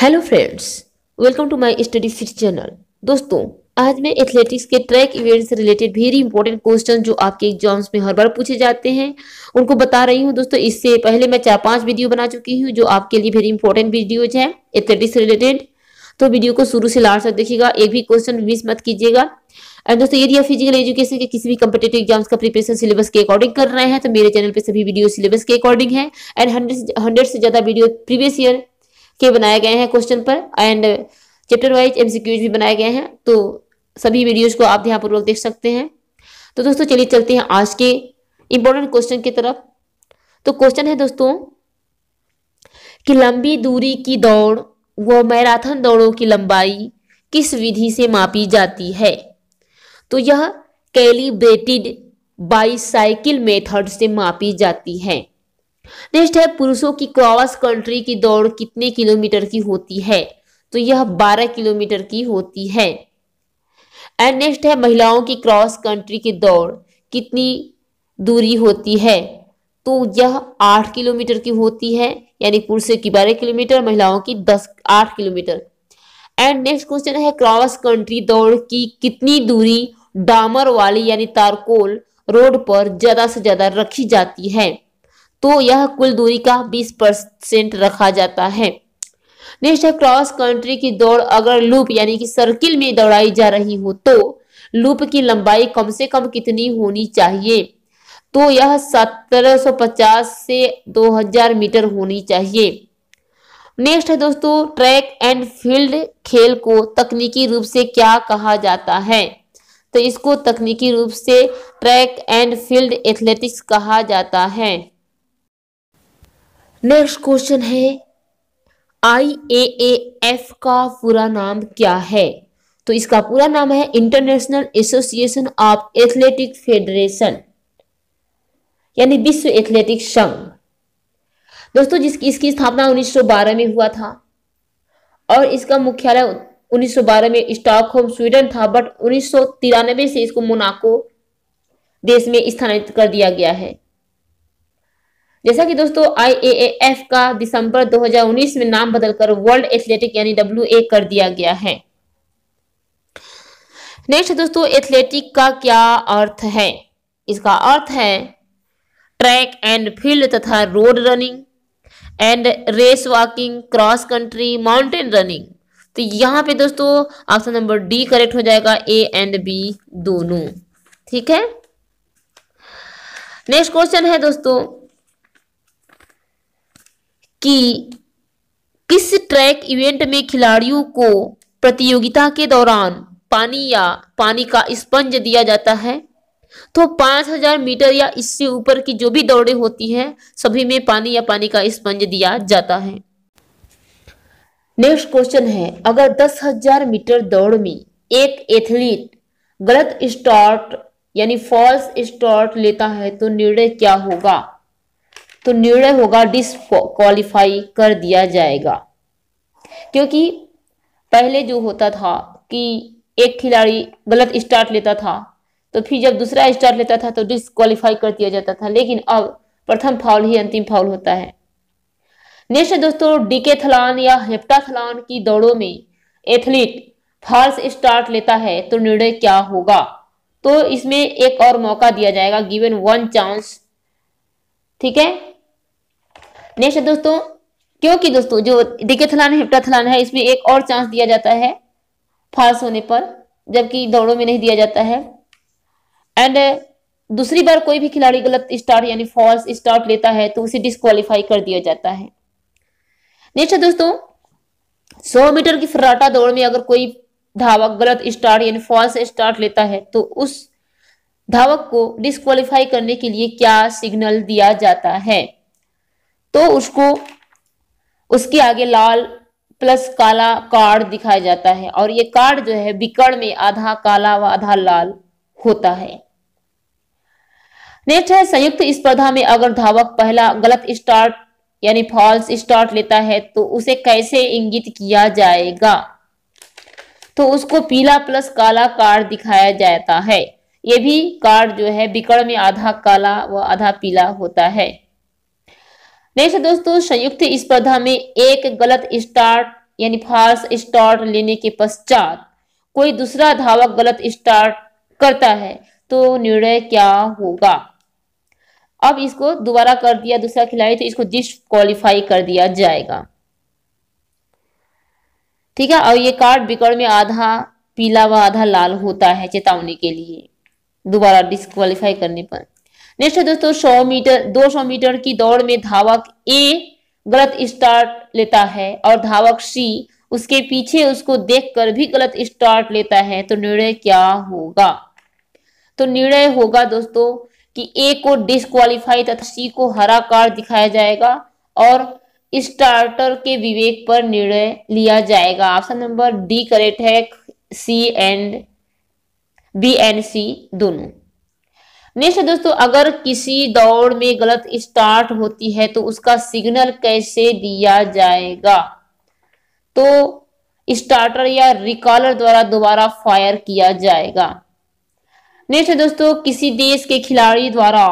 hello friends welcome to my study fit channel दोस्तों आज मैं एथलेटिक्स के ट्रैक इवेंट से रिलेटेड वेरी इंपॉर्टेंट क्वेश्चन जो आपके एग्जाम्स में हर बार पूछे जाते हैं उनको बता रही हूँ दोस्तों इससे पहले मैं चार पांच वीडियो बना चुकी हूँ जो आपके लिए वेरी इंपॉर्टेंट वीडियोज है एथलेटिक्स से रिलेटेड तो वीडियो को शुरू से लास्ट तक देखिएगा एक भी क्वेश्चन मिस मत कीजिएगा एंड दोस्तों यदि आप फिजिकल एजुकेशन के किसी भी कम्पिटेटिव एग्जाम्स का प्रिपरेशन सिलेबस के अकॉर्डिंग कर रहे हैं तो मेरे चैनल पे सभी वीडियो सिलेबस के अकॉर्डिंग है एंड हंड्रेड हंड्रेड से ज्यादा वीडियो प्रीवियस ईयर के बनाए गए हैं क्वेश्चन पर एंड चैप्टर वाइज एमसीक्यूज भी बनाए गए हैं तो सभी वीडियोज को आप ध्यानपूर्वक देख सकते हैं तो दोस्तों चलिए चलते हैं आज के इंपॉर्टेंट क्वेश्चन की तरफ तो क्वेश्चन है दोस्तों कि लंबी दूरी की दौड़ व मैराथन दौड़ों की लंबाई किस विधि से मापी जाती है तो यह कैलिब्रेटेड बाईसाइकिल मेथड से मापी जाती है नेक्स्ट है पुरुषों की क्रॉस कंट्री की दौड़ कितने किलोमीटर की होती है तो यह 12 किलोमीटर की होती है एंड नेक्स्ट है महिलाओं की क्रॉस कंट्री की दौड़ कितनी दूरी होती है तो यह आठ किलोमीटर की होती है यानी पुरुषों की बारह किलोमीटर महिलाओं की दस आठ किलोमीटर एंड नेक्स्ट क्वेश्चन है क्रॉस कंट्री दौड़ की कितनी दूरी डामर वाली यानी तारकोल रोड पर ज्यादा से ज्यादा रखी जाती है तो यह कुल दूरी का 20 परसेंट रखा जाता है नेक्स्ट है क्रॉस कंट्री की दौड़ अगर लूप यानी कि सर्किल में दौड़ाई जा रही हो तो लूप की लंबाई कम से कम कितनी होनी चाहिए तो यह 1750 से 2000 मीटर होनी चाहिए नेक्स्ट है दोस्तों ट्रैक एंड फील्ड खेल को तकनीकी रूप से क्या कहा जाता है तो इसको तकनीकी रूप से ट्रैक एंड फील्ड एथलेटिक्स कहा जाता है नेक्स्ट क्वेश्चन है आई ए ए एफ का पूरा नाम क्या है तो इसका पूरा नाम है International Association of Athletic Federation यानी विश्व एथलेटिक संघ दोस्तों जिसकी इसकी स्थापना 1912 में हुआ था और इसका मुख्यालय 1912 में स्टॉकहोम स्वीडन था बट उन्नीस से इसको मोनाको देश में स्थानांतरित कर दिया गया है जैसा कि दोस्तों आईएएफ का दिसंबर 2019 में नाम बदलकर वर्ल्ड एथलेटिक यानी डब्ल्यू कर दिया गया है नेक्स्ट दोस्तों एथलेटिक का क्या अर्थ है इसका अर्थ है ट्रैक एंड फील्ड तथा road running and race walking cross country mountain running तो यहाँ पे दोस्तों ऑप्शन नंबर डी करेक्ट हो जाएगा ए एंड बी दोनों ठीक है नेक्स्ट क्वेश्चन है दोस्तों कि किस ट्रैक इवेंट में खिलाड़ियों को प्रतियोगिता के दौरान पानी या पानी का स्पंज दिया जाता है तो 5000 मीटर या इससे ऊपर की जो भी दौड़े होती हैं सभी में पानी या पानी का स्पंज दिया जाता है नेक्स्ट क्वेश्चन है अगर 10000 मीटर दौड़ में एक एथलीट गलत स्टार्ट यानी फॉल्स स्टार्ट लेता है तो निर्णय क्या होगा तो निर्णय होगा डिसक्वालीफाई कर दिया जाएगा क्योंकि पहले जो होता था कि एक खिलाड़ी गलत स्टार्ट लेता था तो फिर जब दूसरा स्टार्ट लेता था तो डिसक्वालीफाई कर दिया जाता था लेकिन अब प्रथम फाउल ही अंतिम फाउल होता है नेक्स्ट दोस्तों थलान या थलान की दौड़ों में एथलीट फॉल्स स्टार्ट लेता है तो निर्णय क्या होगा तो इसमें एक और मौका दिया जाएगा गिवन वन चांस ठीक है नेक्स्ट दोस्तों क्योंकि दोस्तों जो डिकेथलान हेप्टाथलान है इसमें एक और चांस दिया जाता है फाल्स होने पर जबकि दौड़ों में नहीं दिया जाता है एंड दूसरी बार कोई भी खिलाड़ी गलत स्टार्ट यानी फॉल्स स्टार्ट लेता है तो उसे डिस्कालीफाई कर दिया जाता है नेक्स्ट दोस्तों सौ मीटर की फर्राटा दौड़ में अगर कोई धावक गलत स्टार्ट यानी फॉल्स स्टार्ट लेता है तो उस धावक को डिस्कालीफाई करने के लिए क्या सिग्नल दिया जाता है तो उसको उसके आगे लाल प्लस काला कार्ड दिखाया जाता है और ये कार्ड जो है बिकड़ में आधा काला व आधा लाल होता है नेक्स्ट है संयुक्त स्पर्धा में अगर धावक पहला गलत स्टार्ट यानी फॉल्स स्टार्ट लेता है तो उसे कैसे इंगित किया जाएगा तो उसको पीला प्लस काला कार्ड दिखाया जाता है ये भी कार्ड जो है बिकड़ में आधा काला व आधा पीला होता है नेक्स्ट दोस्तों संयुक्त स्पर्धा में एक गलत स्टार्ट यानी फॉल्स स्टार्ट लेने के पश्चात कोई दूसरा धावक गलत स्टार्ट करता है तो निर्णय क्या होगा अब इसको दोबारा कर दिया दूसरा खिलाड़ी तो इसको डिस्कालीफाई कर दिया जाएगा ठीक है और ये कार्ड बिकड़ में आधा पीला व आधा लाल होता है चेतावनी के लिए दोबारा डिस्कालीफाई करने पर नेक्स्ट है दोस्तों 100 मीटर 200 मीटर की दौड़ में धावक ए गलत स्टार्ट लेता है और धावक सी उसके पीछे उसको देखकर भी गलत स्टार्ट लेता है तो निर्णय क्या होगा तो निर्णय होगा दोस्तों कि ए को डिस्कालीफाई तथा सी को हरा कार्ड दिखाया जाएगा और स्टार्टर के विवेक पर निर्णय लिया जाएगा ऑप्शन नंबर डी करेक्ट है C and B and C दोनों नेक्स्ट दोस्तों अगर किसी दौड़ में गलत स्टार्ट होती है तो उसका सिग्नल कैसे दिया जाएगा तो स्टार्टर या रिकॉलर द्वारा दोबारा फायर किया जाएगा नेक्स्ट दोस्तों किसी देश के खिलाड़ी द्वारा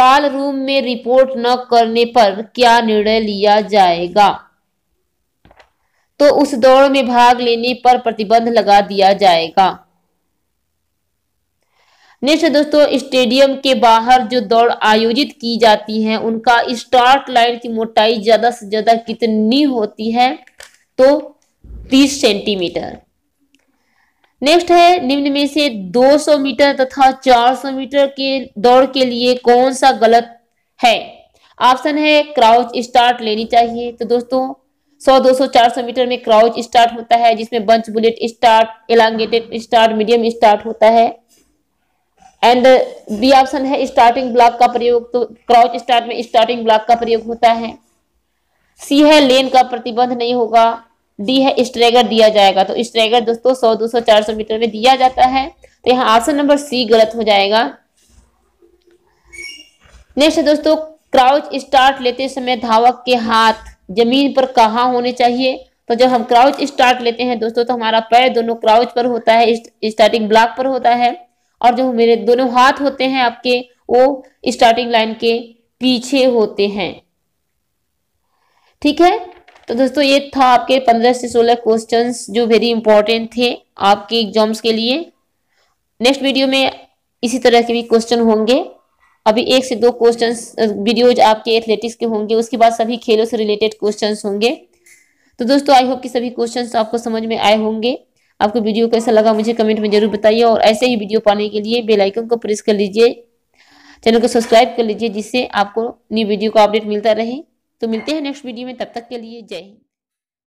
कॉल रूम में रिपोर्ट न करने पर क्या निर्णय लिया जाएगा तो उस दौड़ में भाग लेने पर प्रतिबंध लगा दिया जाएगा नेक्स्ट दोस्तों स्टेडियम के बाहर जो दौड़ आयोजित की जाती है उनका स्टार्ट लाइन की मोटाई ज्यादा से ज्यादा कितनी होती है तो 30 सेंटीमीटर नेक्स्ट है निम्न में से 200 मीटर तथा 400 मीटर के दौड़ के लिए कौन सा गलत है ऑप्शन है क्राउच स्टार्ट लेनी चाहिए तो दोस्तों 100, 200, 400 मीटर में क्राउच स्टार्ट होता है जिसमें bunch bullet start elongated start medium start होता है एंड बी ऑप्शन है स्टार्टिंग ब्लॉक का प्रयोग तो क्राउच स्टार्ट में स्टार्टिंग ब्लॉक का प्रयोग होता है सी है लेन का प्रतिबंध नहीं होगा डी है स्ट्रेगर दिया जाएगा तो स्ट्रेगर दोस्तों सौ दो सौ चार सौ मीटर में दिया जाता है तो यहाँ ऑप्शन नंबर सी गलत हो जाएगा नेक्स्ट है दोस्तों क्राउच स्टार्ट लेते समय धावक के हाथ जमीन पर कहाँ होने चाहिए तो जब हम क्राउच स्टार्ट लेते हैं दोस्तों तो हमारा पैर दोनों क्राउच पर होता है स्टार्टिंग ब्लॉक पर होता है और जो मेरे दोनों हाथ होते हैं आपके वो स्टार्टिंग लाइन के पीछे होते हैं ठीक है तो दोस्तों ये था आपके पंद्रह से सोलह क्वेश्चंस जो वेरी इंपॉर्टेंट थे आपके एग्जाम्स के लिए नेक्स्ट वीडियो में इसी तरह के भी क्वेश्चन होंगे अभी एक से दो क्वेश्चंस वीडियोज आपके एथलेटिक्स के होंगे उसके बाद सभी खेलों से रिलेटेड क्वेश्चंस होंगे तो दोस्तों आई होप कि सभी क्वेश्चंस आपको समझ में आए होंगे आपको वीडियो कैसा लगा मुझे कमेंट में जरूर बताइए और ऐसे ही वीडियो पाने के लिए बेल आइकन को प्रेस कर लीजिए चैनल को सब्सक्राइब कर लीजिए जिससे आपको न्यू वीडियो का अपडेट मिलता रहे तो मिलते हैं नेक्स्ट वीडियो में तब तक के लिए जय हिंद